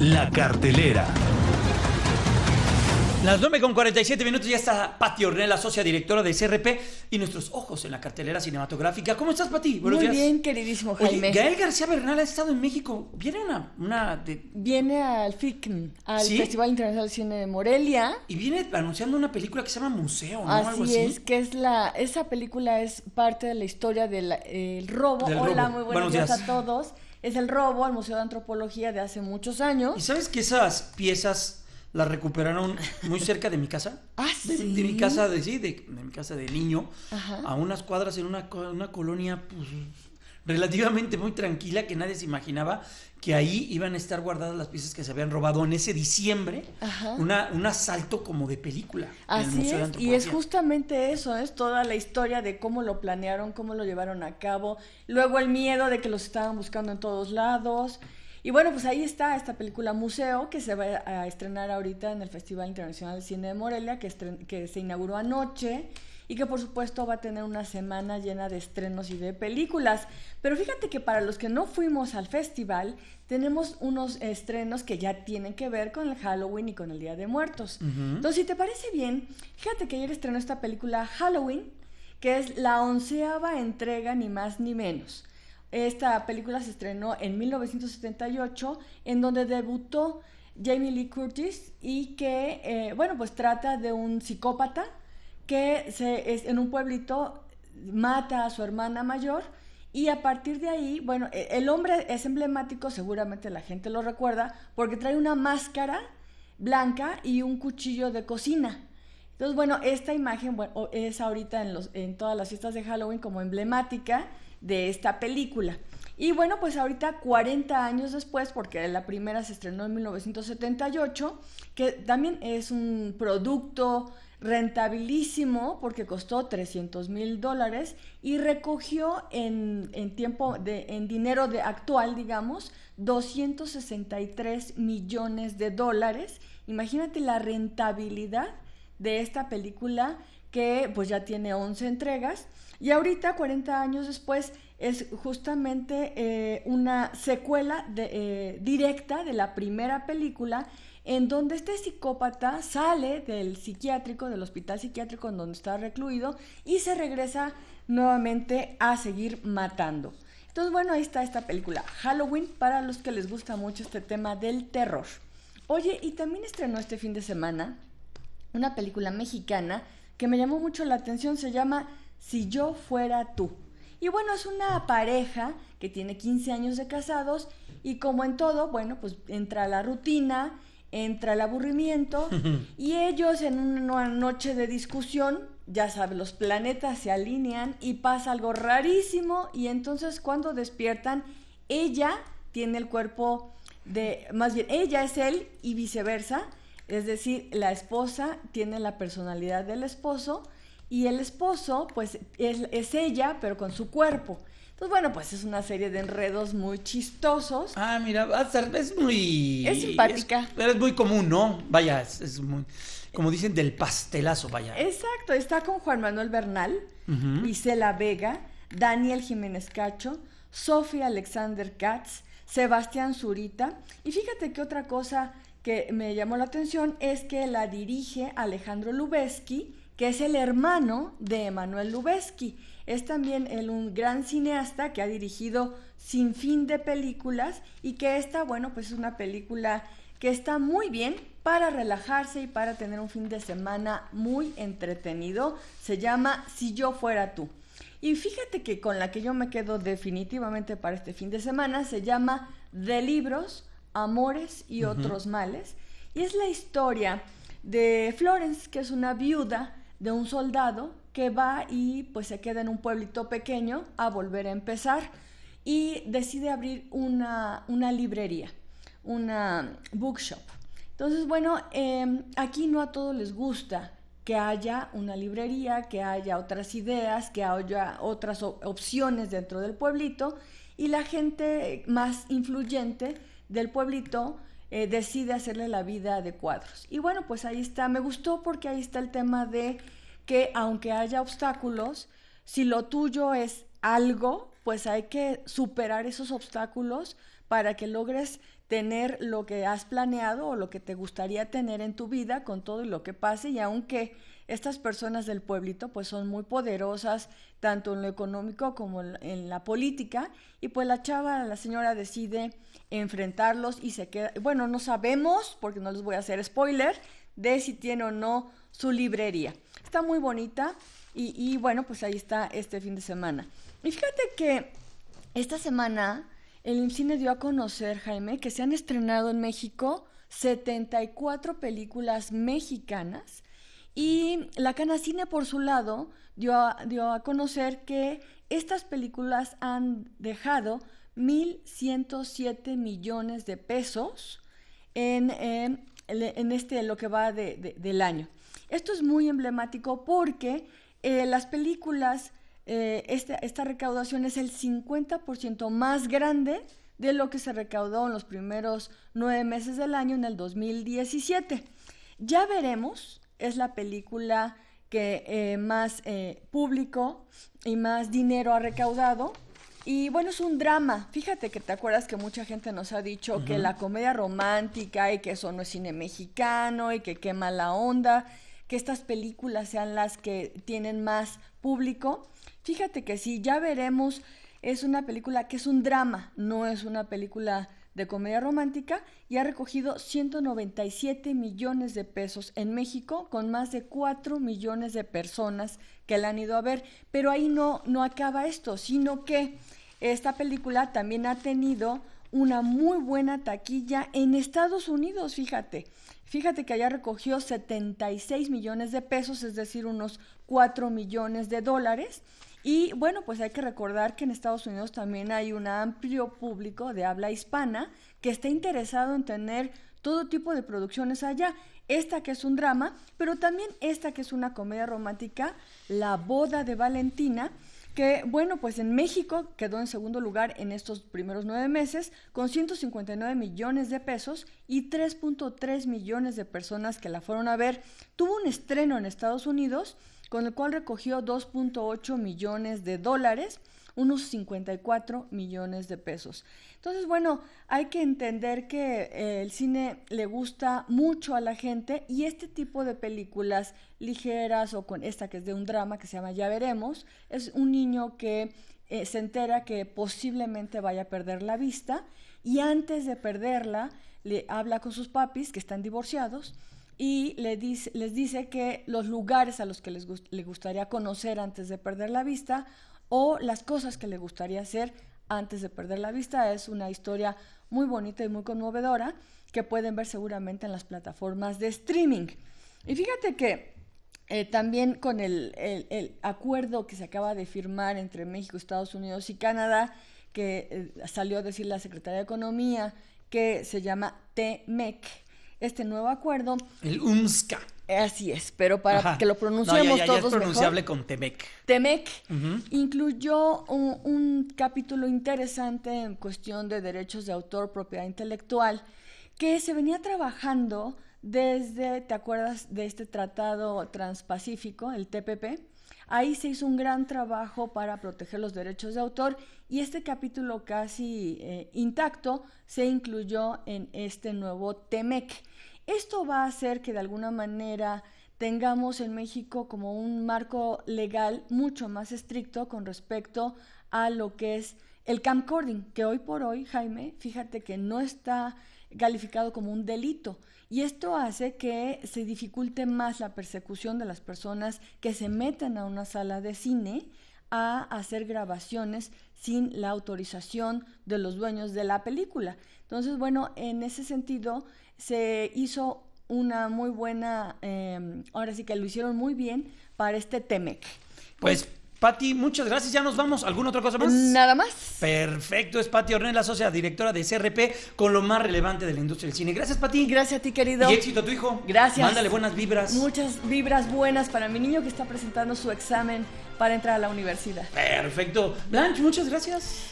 La cartelera. Las 9 con 47 minutos ya está Pati Ornella, socia directora de CRP, y nuestros ojos en la cartelera cinematográfica. ¿Cómo estás, Pati? Muy bien, queridísimo Jaime. Gael García Bernal ha estado en México. Viene una... una Viene al FICN, al Festival Internacional de Cine de Morelia. Y viene anunciando una película que se llama Museo, ¿no? Algo así. es, que es la... Esa película es parte de la historia del eh, robo. Hola, muy buenos, días a todos es el robo al Museo de Antropología de hace muchos años. ¿Y sabes que esas piezas las recuperaron muy cerca de mi casa? ah, sí. De mi casa de, de, mi casa de niño, a unas cuadras en una, una colonia, pues, relativamente muy tranquila que nadie se imaginaba que ahí iban a estar guardadas las piezas que se habían robado en ese diciembre, un asalto como de película. Así es, y es justamente eso, es toda la historia de cómo lo planearon, cómo lo llevaron a cabo, luego el miedo de que los estaban buscando en todos lados. Y bueno, pues ahí está esta película Museo que se va a estrenar ahorita en el Festival Internacional de Cine de Morelia, que, que se inauguró anoche y que por supuesto va a tener una semana llena de estrenos y de películas. Pero fíjate que para los que no fuimos al festival, tenemos unos estrenos que ya tienen que ver con el Halloween y con el Día de Muertos. Entonces, si te parece bien, fíjate que ayer estrenó esta película Halloween, que es la onceava entrega, ni más ni menos. Esta película se estrenó en 1978, en donde debutó Jamie Lee Curtis y que, eh, bueno, pues trata de un psicópata que se, es, en un pueblito mata a su hermana mayor y a partir de ahí, bueno, e, el hombre es emblemático, seguramente la gente lo recuerda, porque trae una máscara blanca y un cuchillo de cocina. Entonces, bueno, esta imagen bueno, es ahorita en, los, en todas las fiestas de Halloween como emblemática de esta película. Y bueno, pues ahorita 40 años después, porque la primera se estrenó en 1978, que también es un producto rentabilísimo porque costó 300 mil dólares y recogió en, en tiempo de, en dinero de actual, digamos, 263 millones de dólares. Imagínate la rentabilidad de esta película que pues ya tiene 11 entregas y ahorita 40 años después es justamente eh, una secuela eh, directa de la primera película en donde este psicópata sale del psiquiátrico, del hospital psiquiátrico en donde está recluido y se regresa nuevamente a seguir matando. Entonces, bueno, ahí está esta película, Halloween, para los que les gusta mucho este tema del terror. Oye, y también estrenó este fin de semana una película mexicana que me llamó mucho la atención, se llama Si yo fuera tú. Y bueno, es una pareja que tiene 15 años de casados y como en todo, bueno, pues entra a la rutina entra el aburrimiento y ellos en una noche de discusión, ya saben, los planetas se alinean y pasa algo rarísimo y entonces cuando despiertan, ella tiene el cuerpo de, más bien, ella es él y viceversa, es decir, la esposa tiene la personalidad del esposo y el esposo, pues es, ella, pero con su cuerpo. Entonces, bueno, pues es una serie de enredos muy chistosos. Ah, mira, es muy... Es simpática. pero es muy común, ¿no? Vaya, es, muy... Como dicen, del pastelazo, vaya. Exacto, está con Juan Manuel Bernal, y Vega, Daniel Jiménez Cacho, Sofía Alexander Katz, Sebastián Zurita. Y fíjate que otra cosa que me llamó la atención es que la dirige Alejandro Lubeski, que es el hermano de Emanuel Lubezki. Es también el, un gran cineasta que ha dirigido sin fin de películas y que esta, bueno, pues es una película que está muy bien para relajarse y para tener un fin de semana muy entretenido. Se llama Si yo fuera tú. Y fíjate que con la que yo me quedo definitivamente para este fin de semana se llama De libros, amores y otros males. Y es la historia de Florence, que es una viuda de un soldado que va y pues se queda en un pueblito pequeño a volver a empezar y decide abrir una, librería, una bookshop. Entonces, bueno, em, aquí no a todos les gusta que haya una librería, que haya otras ideas, que haya otras opciones dentro del pueblito y la gente más influyente del pueblito eh, decide hacerle la vida de cuadros. Y bueno, pues ahí está, me gustó porque ahí está el tema de que aunque haya obstáculos, si lo tuyo es algo, pues hay que superar esos obstáculos para que logres tener lo que has planeado o lo que te gustaría tener en tu vida con todo lo que pase y aunque estas personas del pueblito pues son muy poderosas tanto en lo económico como en la política y pues la chava, la señora decide enfrentarlos y se queda, bueno, no sabemos porque no les voy a hacer spoiler de si tiene o no su librería. Está muy bonita y, y bueno, pues ahí está este fin de semana. Y fíjate que esta semana el cine dio a conocer, Jaime, que se han estrenado en México 74 películas mexicanas y la Canacine, por su lado, dio a, dio a conocer que estas películas han dejado 1.107 millones de pesos en, este, lo que va de, del año. Esto es muy emblemático porque eh, las películas, eh, esta, esta, recaudación es el 50% más grande de lo que se recaudó en los primeros nueve meses del año en el 2017. Ya veremos es la película que eh, más eh, público y más dinero ha recaudado. Y bueno, es un drama. Fíjate que te acuerdas que mucha gente nos ha dicho que la comedia romántica y que eso no es cine mexicano y que quema la onda, que estas películas sean las que tienen más público. Fíjate que sí, ya veremos, es una película que es un drama, no es una película de comedia romántica y ha recogido 197 millones de pesos en México con más de 4 millones de personas que la han ido a ver. Pero ahí no, no acaba esto, sino que esta película también ha tenido una muy buena taquilla en Estados Unidos, fíjate. Fíjate que allá recogió 76 millones de pesos, es decir, unos 4 millones de dólares. Y bueno, pues hay que recordar que en Estados Unidos también hay un amplio público de habla hispana que está interesado en tener todo tipo de producciones allá. Esta que es un drama, pero también esta que es una comedia romántica, La boda de Valentina, que bueno, pues en México quedó en segundo lugar en estos primeros nueve meses con 159 millones de pesos y 3.3 millones de personas que la fueron a ver. Tuvo un estreno en Estados Unidos con el cual recogió 2.8 millones de dólares, unos 54 millones de pesos. Entonces, bueno, hay que entender que eh, el cine le gusta mucho a la gente y este tipo de películas ligeras o con esta que es de un drama que se llama Ya veremos, es un niño que eh, se entera que posiblemente vaya a perder la vista y antes de perderla le habla con sus papis que están divorciados y les dice, les dice que los lugares a los que les, gustaría conocer antes de perder la vista o las cosas que le gustaría hacer antes de perder la vista. Es una historia muy bonita y muy conmovedora que pueden ver seguramente en las plataformas de streaming. Y fíjate que eh, también con el, acuerdo que se acaba de firmar entre México, Estados Unidos y Canadá, que eh, salió a decir la Secretaría de Economía, que se llama TMEC este nuevo acuerdo. El UMSCA. Así es, pero para que lo pronunciemos todos. es pronunciable con Temec. Temec incluyó un, capítulo interesante en cuestión de derechos de autor, propiedad intelectual, que se venía trabajando desde, ¿te acuerdas de este tratado transpacífico, el TPP? Ahí se hizo un gran trabajo para proteger los derechos de autor y este capítulo casi eh, intacto se incluyó en este nuevo TEMEC. Esto va a hacer que de alguna manera tengamos en México como un marco legal mucho más estricto con respecto a lo que es el camcording, que hoy por hoy, Jaime, fíjate que no está calificado como un delito. Y esto hace que se dificulte más la persecución de las personas que se meten a una sala de cine a hacer grabaciones sin la autorización de los dueños de la película. Entonces, bueno, en ese sentido se hizo una muy buena, em, ahora sí que lo hicieron muy bien para este Temec. pues, pues Pati, muchas gracias. Ya nos vamos. ¿Alguna otra cosa más? Nada más. Perfecto. Es Pati Ornella, socia directora de CRP, con lo más relevante de la industria del cine. Gracias, Pati. Gracias a ti, querido. Y éxito a tu hijo. Gracias. Mándale buenas vibras. Muchas vibras buenas para mi niño que está presentando su examen para entrar a la universidad. Perfecto. Blanche, muchas gracias.